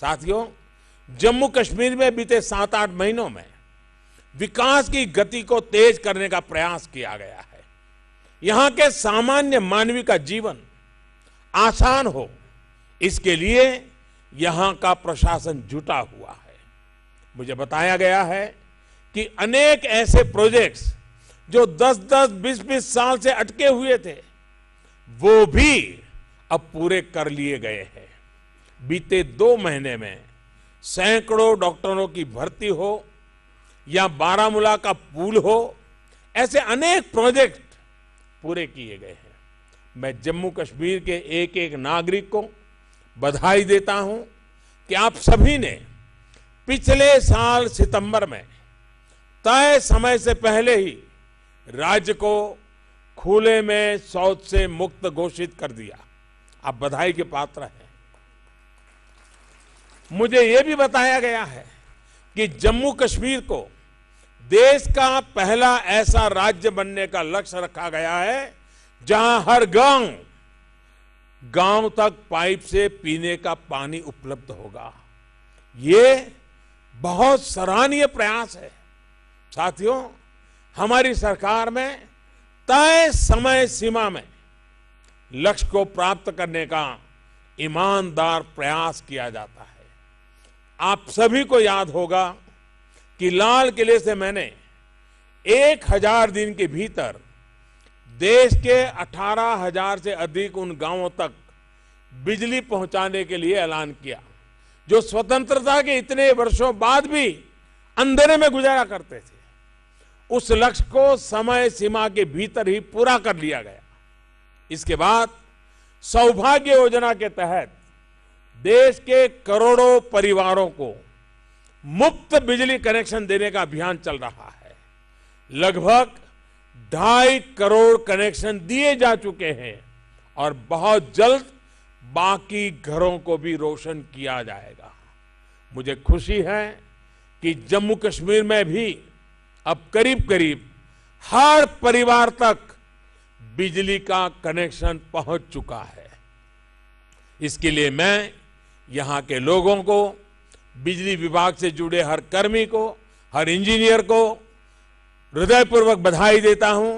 साथियों जम्मू कश्मीर में बीते सात आठ महीनों में विकास की गति को तेज करने का प्रयास किया गया है यहां के सामान्य मानवी का जीवन आसान हो इसके लिए यहां का प्रशासन जुटा हुआ है मुझे बताया गया है कि अनेक ऐसे प्रोजेक्ट्स जो 10-10, 20-20 साल से अटके हुए थे वो भी अब पूरे कर लिए गए हैं बीते दो महीने में सैकड़ों डॉक्टरों की भर्ती हो या बारामूला का पुल हो ऐसे अनेक प्रोजेक्ट पूरे किए गए हैं मैं जम्मू कश्मीर के एक एक नागरिक को बधाई देता हूं कि आप सभी ने पिछले साल सितंबर में तय समय से पहले ही राज्य को खुले में शौच से मुक्त घोषित कर दिया आप बधाई के पात्र हैं मुझे ये भी बताया गया है कि जम्मू कश्मीर को देश का पहला ऐसा राज्य बनने का लक्ष्य रखा गया है जहां हर गांव गांव तक पाइप से पीने का पानी उपलब्ध होगा ये बहुत सराहनीय प्रयास है साथियों हमारी सरकार में तय समय सीमा में लक्ष्य को प्राप्त करने का ईमानदार प्रयास किया जाता है आप सभी को याद होगा कि लाल किले से मैंने एक हजार दिन के भीतर देश के अठारह हजार से अधिक उन गांवों तक बिजली पहुंचाने के लिए ऐलान किया जो स्वतंत्रता के इतने वर्षों बाद भी अंधेरे में गुजारा करते थे उस लक्ष्य को समय सीमा के भीतर ही पूरा कर लिया गया इसके बाद सौभाग्य योजना के तहत देश के करोड़ों परिवारों को मुफ्त बिजली कनेक्शन देने का अभियान चल रहा है लगभग ढाई करोड़ कनेक्शन दिए जा चुके हैं और बहुत जल्द बाकी घरों को भी रोशन किया जाएगा मुझे खुशी है कि जम्मू कश्मीर में भी अब करीब करीब हर परिवार तक बिजली का कनेक्शन पहुंच चुका है इसके लिए मैं यहाँ के लोगों को बिजली विभाग से जुड़े हर कर्मी को हर इंजीनियर को हृदयपूर्वक बधाई देता हूं